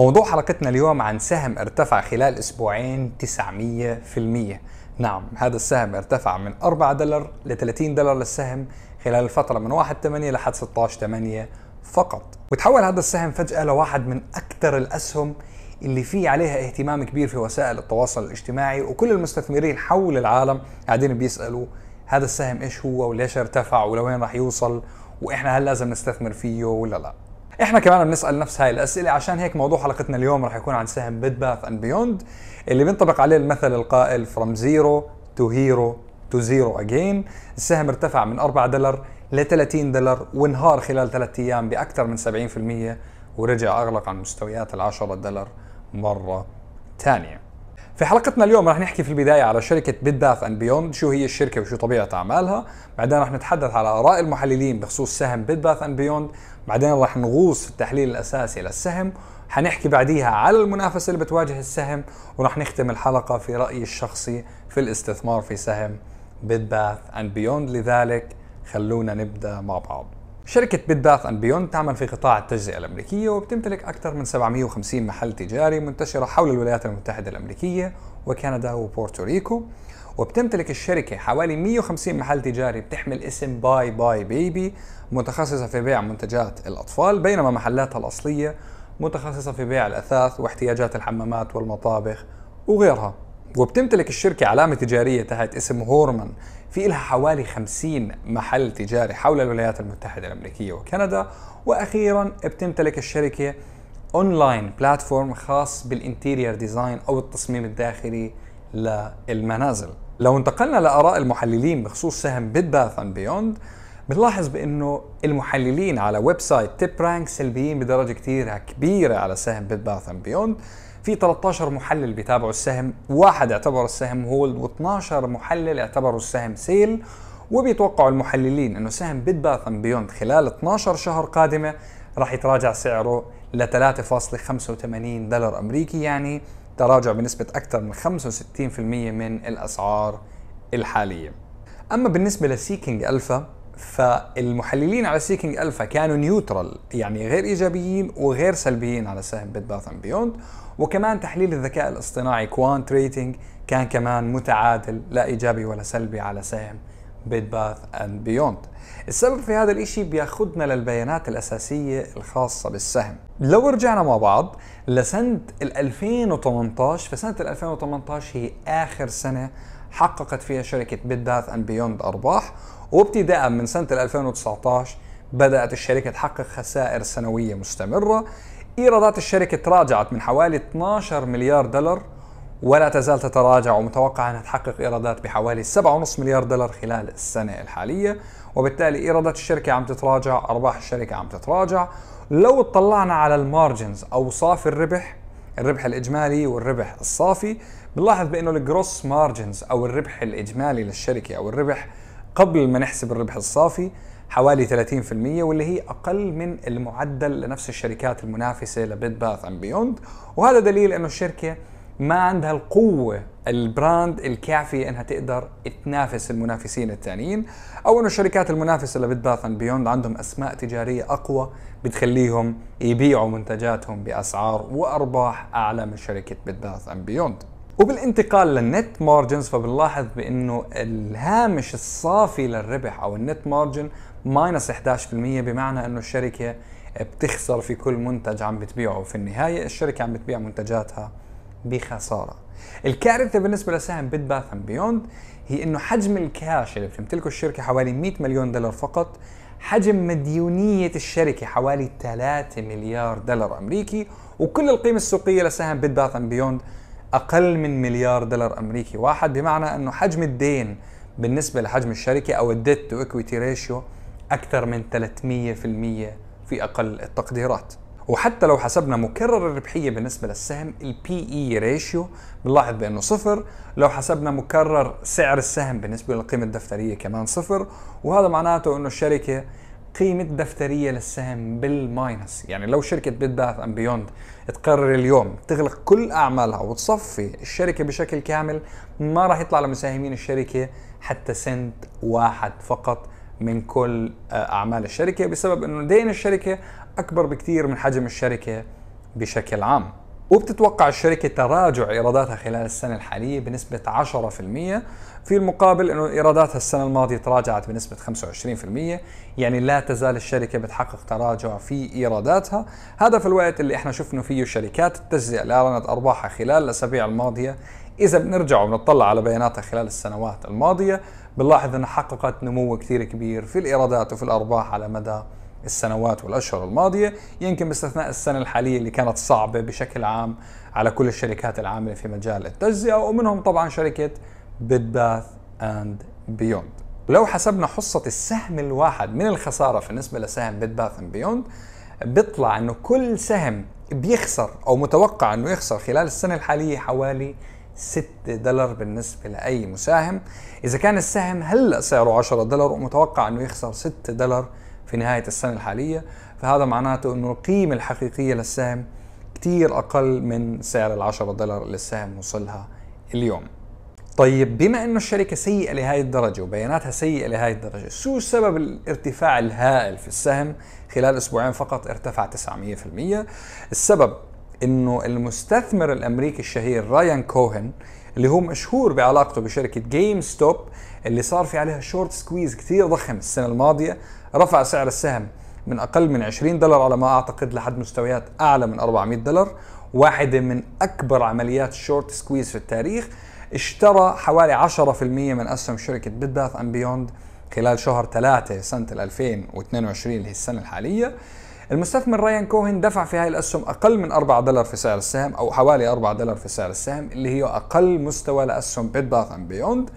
موضوع حلقتنا اليوم عن سهم ارتفع خلال اسبوعين 900% نعم هذا السهم ارتفع من 4 دولار ل 30 دولار للسهم خلال الفترة من 1/8 لحد 16/8 فقط وتحول هذا السهم فجأة لواحد من أكثر الأسهم اللي في عليها اهتمام كبير في وسائل التواصل الاجتماعي وكل المستثمرين حول العالم قاعدين بيسألوا هذا السهم ايش هو وليش ارتفع ولوين راح يوصل واحنا هل لازم نستثمر فيه ولا لا احنا كمان بنسال نفس هاي الاسئله عشان هيك موضوع حلقتنا اليوم راح يكون عن سهم بيد باث اند بيوند اللي بينطبق عليه المثل القائل فروم زيرو تو هيرو تو زيرو اجين السهم ارتفع من 4 دولار ل 30 دولار وانهار خلال 3 ايام باكثر من 70% ورجع اغلق عن مستويات ال 10 دولار مره ثانيه في حلقتنا اليوم رح نحكي في البداية على شركة بيت باث اند بيوند شو هي الشركة وشو طبيعة أعمالها بعدين رح نتحدث على آراء المحللين بخصوص سهم بيت باث اند بيوند بعدين رح نغوص في التحليل الأساسي للسهم حنحكي بعديها على المنافسة اللي بتواجه السهم ورح نختم الحلقة في رأيي الشخصي في الاستثمار في سهم بيت باث اند بيوند لذلك خلونا نبدأ مع بعض شركة بيت باث أند بيوند تعمل في قطاع التجزئة الأمريكية وبتمتلك أكثر من 750 محل تجاري منتشرة حول الولايات المتحدة الأمريكية وكندا وبورتوريكو وبتمتلك الشركة حوالي 150 محل تجاري بتحمل اسم باي باي بيبي متخصصة في بيع منتجات الأطفال بينما محلاتها الأصلية متخصصة في بيع الأثاث واحتياجات الحمامات والمطابخ وغيرها وبتمتلك الشركة علامة تجارية تحت اسم هورمان في إلها حوالي 50 محل تجاري حول الولايات المتحدة الأمريكية وكندا وأخيرا بتمتلك الشركة أونلاين بلاتفورم خاص بالإنتيريور ديزاين أو التصميم الداخلي للمنازل لو انتقلنا لآراء المحللين بخصوص سهم بيت باث اند بيوند بنلاحظ بانه المحللين على ويب سايت تيب رانك سلبيين بدرجه كتير كبيره على سهم بيت باث اند بيوند في 13 محلل بيتابعوا السهم واحد اعتبر السهم هولد و12 محلل اعتبروا السهم سيل وبيتوقعوا المحللين انه سهم بيت باث بيوند خلال 12 شهر قادمه راح يتراجع سعره ل 3.85 دولار امريكي يعني تراجع بنسبه اكثر من 65% من الاسعار الحاليه اما بالنسبه لسيكينج الفا فالمحللين على سيكينج الفا كانوا نيوترال يعني غير ايجابيين وغير سلبيين على سهم بيت باث اند بيوند وكمان تحليل الذكاء الاصطناعي كوانت ريتنج كان كمان متعادل لا ايجابي ولا سلبي على سهم بيت باث اند بيوند السبب في هذا الاشي بياخذنا للبيانات الاساسيه الخاصه بالسهم لو رجعنا مع بعض لسنه 2018 فسنه 2018 هي اخر سنه حققت فيها شركه بيت باث اند بيوند ارباح وابتداء من سنة 2019 بدأت الشركة تحقق خسائر سنوية مستمرة إيرادات الشركة تراجعت من حوالي 12 مليار دولار ولا تزال تتراجع ومتوقع أنها تحقق إيرادات بحوالي 7.5 مليار دولار خلال السنة الحالية وبالتالي إيرادات الشركة عم تتراجع أرباح الشركة عم تتراجع لو اطلعنا على المارجنز أو صافي الربح الربح الإجمالي والربح الصافي بنلاحظ بأنه الجروس مارجنز أو الربح الإجمالي للشركة أو الربح قبل ما نحسب الربح الصافي حوالي 30% واللي هي أقل من المعدل لنفس الشركات المنافسة لبيت باث أند بيوند وهذا دليل أنه الشركة ما عندها القوة البراند الكافية انها تقدر تنافس المنافسين الثانيين او انه الشركات المنافسة لبيت باث اند بيوند عندهم اسماء تجارية اقوى بتخليهم يبيعوا منتجاتهم باسعار وارباح اعلى من شركة بيت باث اند بيوند وبالانتقال للنت مارجنز فبنلاحظ بانه الهامش الصافي للربح او النت مارجن ماينس 11% بمعنى انه الشركه بتخسر في كل منتج عم بتبيعه في النهايه الشركه عم بتبيع منتجاتها بخساره الكارثه بالنسبه لسهم بيت باث اند بيوند هي انه حجم الكاش اللي بتمتلكه الشركه حوالي 100 مليون دولار فقط حجم مديونية الشركة حوالي 3 مليار دولار أمريكي وكل القيمة السوقية لسهم بيت باث أند بيوند أقل من مليار دولار أمريكي واحد بمعنى أنه حجم الدين بالنسبة لحجم الشركة أو الديت تو إكويتي ريشيو أكثر من 300% في أقل التقديرات وحتى لو حسبنا مكرر الربحية بالنسبة للسهم البي اي ريشيو بنلاحظ بأنه صفر لو حسبنا مكرر سعر السهم بالنسبة للقيمة الدفترية كمان صفر وهذا معناته أنه الشركة قيمة دفترية للسهم بالماينس يعني لو شركة بيت باث أند بيوند تقرر اليوم تغلق كل أعمالها وتصفي الشركة بشكل كامل ما راح يطلع لمساهمين الشركة حتى سنت واحد فقط من كل آه، أعمال الشركة بسبب أنه دين الشركة أكبر بكثير من حجم الشركة بشكل عام وبتتوقع الشركة تراجع إيراداتها خلال السنة الحالية بنسبة 10% في المقابل أنه إيراداتها السنة الماضية تراجعت بنسبة 25% يعني لا تزال الشركة بتحقق تراجع في إيراداتها هذا في الوقت اللي احنا شفنا فيه شركات التجزئة اللي أعلنت أرباحها خلال الأسابيع الماضية إذا بنرجع ونطلع على بياناتها خلال السنوات الماضية بنلاحظ أنها حققت نمو كثير كبير في الإيرادات وفي الأرباح على مدى السنوات والأشهر الماضية يمكن باستثناء السنة الحالية اللي كانت صعبة بشكل عام على كل الشركات العاملة في مجال التجزئة ومنهم طبعا شركة بيد باث أند بيوند ولو حسبنا حصة السهم الواحد من الخسارة بالنسبة لسهم بيد باث أند بيوند بيطلع انه كل سهم بيخسر او متوقع انه يخسر خلال السنة الحالية حوالي 6 دولار بالنسبة لأي مساهم إذا كان السهم هلأ سعره 10 دولار ومتوقع أنه يخسر 6 دولار في نهاية السنة الحالية فهذا معناته أنه القيمة الحقيقية للسهم كتير أقل من سعر العشرة دولار اللي السهم وصلها اليوم طيب بما انه الشركه سيئه لهذه الدرجه وبياناتها سيئه لهذه الدرجه، شو سبب الارتفاع الهائل في السهم خلال اسبوعين فقط ارتفع 900%؟ السبب انه المستثمر الامريكي الشهير رايان كوهن اللي هو مشهور بعلاقته بشركه جيم ستوب اللي صار في عليها شورت سكويز كثير ضخم السنه الماضيه رفع سعر السهم من اقل من 20 دولار على ما اعتقد لحد مستويات اعلى من 400 دولار واحده من اكبر عمليات شورت سكويز في التاريخ اشترى حوالي 10% من اسهم شركه بيت باث اند بيوند خلال شهر 3 سنه 2022 اللي هي السنه الحاليه المستثمر رايان كوهن دفع في هاي الأسهم أقل من 4 دولار في سعر السهم أو حوالي 4 دولار في سعر السهم اللي هي أقل مستوى لأسهم بيت باث أند بيوند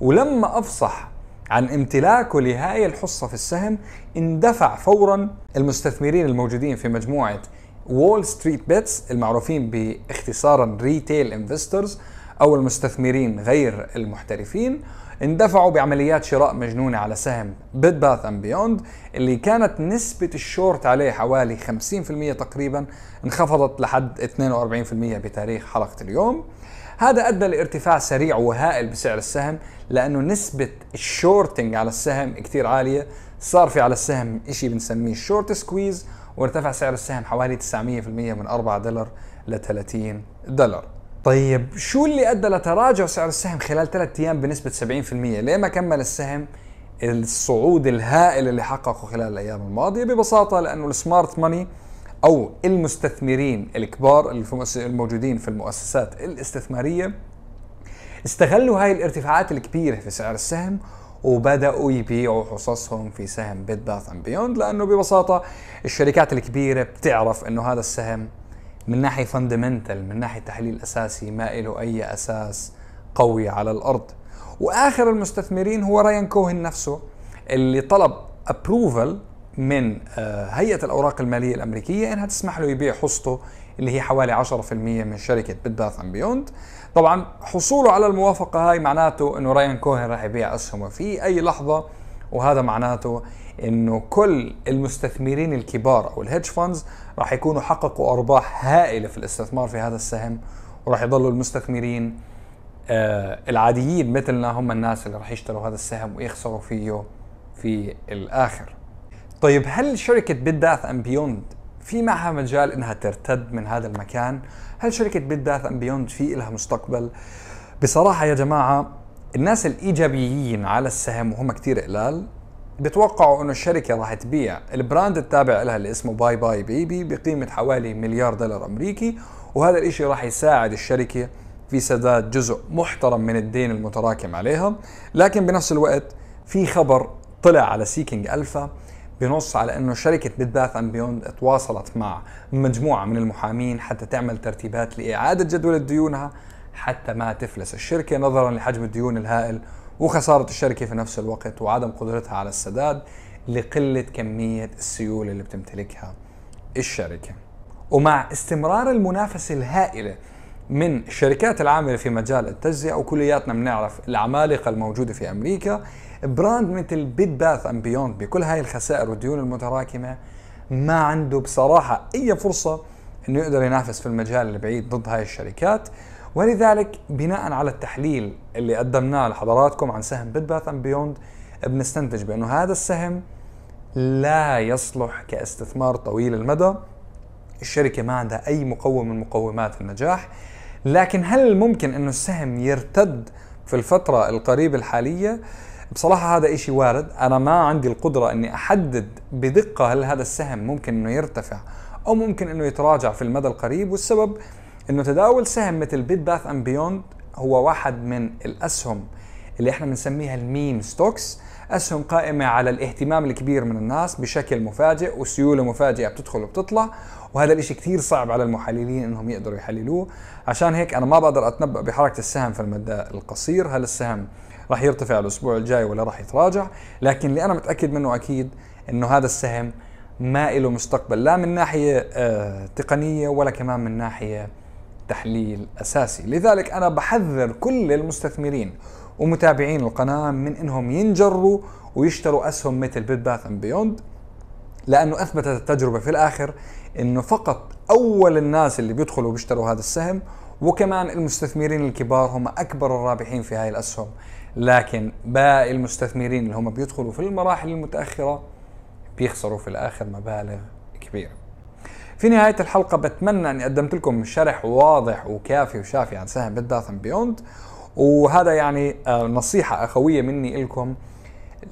ولما أفصح عن امتلاكه لهاي الحصة في السهم اندفع فورا المستثمرين الموجودين في مجموعة وول ستريت بيتس المعروفين باختصارا ريتيل انفسترز أو المستثمرين غير المحترفين اندفعوا بعمليات شراء مجنونة على سهم بيد باث أند بيوند اللي كانت نسبة الشورت عليه حوالي 50% تقريبا انخفضت لحد 42% بتاريخ حلقة اليوم هذا أدى لارتفاع سريع وهائل بسعر السهم لأنه نسبة الشورتنج على السهم كتير عالية صار في على السهم إشي بنسميه شورت سكويز وارتفع سعر السهم حوالي 900% من 4 دولار ل 30 دولار طيب شو اللي ادى لتراجع سعر السهم خلال ثلاثة ايام بنسبه 70% ليه ما كمل السهم الصعود الهائل اللي حققه خلال الايام الماضيه ببساطه لانه السمارت ماني او المستثمرين الكبار الموجودين في المؤسسات الاستثماريه استغلوا هاي الارتفاعات الكبيره في سعر السهم وبداوا يبيعوا حصصهم في سهم بيت باث اند بيوند لانه ببساطه الشركات الكبيره بتعرف انه هذا السهم من ناحيه فاندمنتال من ناحيه تحليل اساسي ما له اي اساس قوي على الارض واخر المستثمرين هو رايان كوهن نفسه اللي طلب ابروفل من آه، هيئه الاوراق الماليه الامريكيه انها تسمح له يبيع حصته اللي هي حوالي 10% من شركه بيت اند بيوند طبعا حصوله على الموافقه هاي معناته انه رايان كوهن راح يبيع اسهمه في اي لحظه وهذا معناته انه كل المستثمرين الكبار او الهيدج فاندز راح يكونوا حققوا ارباح هائله في الاستثمار في هذا السهم وراح يضلوا المستثمرين آه العاديين مثلنا هم الناس اللي راح يشتروا هذا السهم ويخسروا فيه في الاخر طيب هل شركه بيت باث اند بيوند في معها مجال انها ترتد من هذا المكان هل شركه بيت باث اند بيوند في لها مستقبل بصراحه يا جماعه الناس الايجابيين على السهم وهم كثير قلال بتوقعوا انه الشركه راح تبيع البراند التابع لها اللي اسمه باي باي بيبي بقيمه حوالي مليار دولار امريكي وهذا الشيء راح يساعد الشركه في سداد جزء محترم من الدين المتراكم عليها لكن بنفس الوقت في خبر طلع على سيكينج الفا بنص على انه شركه بيت باث اند بيوند تواصلت مع مجموعه من المحامين حتى تعمل ترتيبات لاعاده جدول ديونها حتى ما تفلس الشركة نظرا لحجم الديون الهائل وخسارة الشركة في نفس الوقت وعدم قدرتها على السداد لقلة كمية السيولة اللي بتمتلكها الشركة ومع استمرار المنافسة الهائلة من الشركات العاملة في مجال التجزئة وكلياتنا بنعرف العمالقة الموجودة في أمريكا براند مثل بيد باث أم بيوند بكل هاي الخسائر والديون المتراكمة ما عنده بصراحة أي فرصة أنه يقدر ينافس في المجال البعيد ضد هاي الشركات ولذلك بناء على التحليل اللي قدمناه لحضراتكم عن سهم بيت باث اند بيوند بنستنتج بانه هذا السهم لا يصلح كاستثمار طويل المدى الشركة ما عندها أي مقوم من مقومات النجاح لكن هل ممكن أنه السهم يرتد في الفترة القريبة الحالية بصراحة هذا إشي وارد أنا ما عندي القدرة أني أحدد بدقة هل هذا السهم ممكن أنه يرتفع أو ممكن أنه يتراجع في المدى القريب والسبب انه تداول سهم مثل بيت باث اند بيوند هو واحد من الاسهم اللي احنا بنسميها الميم ستوكس اسهم قائمه على الاهتمام الكبير من الناس بشكل مفاجئ وسيوله مفاجئه بتدخل وبتطلع وهذا الاشي كثير صعب على المحللين انهم يقدروا يحللوه عشان هيك انا ما بقدر اتنبأ بحركه السهم في المدى القصير هل السهم راح يرتفع الاسبوع الجاي ولا راح يتراجع لكن اللي انا متاكد منه اكيد انه هذا السهم ما له مستقبل لا من ناحيه آه، تقنيه ولا كمان من ناحيه تحليل أساسي لذلك أنا بحذر كل المستثمرين ومتابعين القناة من أنهم ينجروا ويشتروا أسهم مثل بيت باث أند بيوند لأنه أثبتت التجربة في الآخر أنه فقط أول الناس اللي بيدخلوا وبيشتروا هذا السهم وكمان المستثمرين الكبار هم أكبر الرابحين في هاي الأسهم لكن باقي المستثمرين اللي هم بيدخلوا في المراحل المتأخرة بيخسروا في الآخر مبالغ كبيره في نهاية الحلقة بتمنى أني قدمت لكم شرح واضح وكافي وشافي عن سهم بالداثن بيوند وهذا يعني آه، نصيحة أخوية مني لكم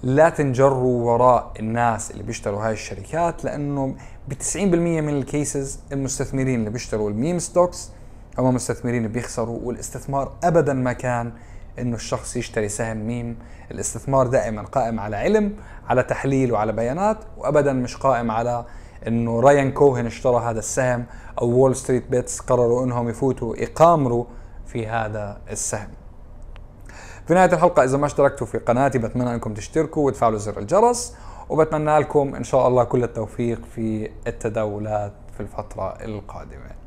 لا تنجروا وراء الناس اللي بيشتروا هاي الشركات لأنه ب 90% من الكيسز المستثمرين اللي بيشتروا الميم ستوكس هم مستثمرين بيخسروا والاستثمار أبدا ما كان انه الشخص يشتري سهم ميم الاستثمار دائما قائم على علم على تحليل وعلى بيانات وابدا مش قائم على انه رايان كوهن اشترى هذا السهم او وول ستريت بيتس قرروا انهم يفوتوا يقامروا في هذا السهم في نهايه الحلقه اذا ما اشتركتوا في قناتي بتمنى انكم تشتركوا وتفعلوا زر الجرس وبتمنى لكم ان شاء الله كل التوفيق في التداولات في الفتره القادمه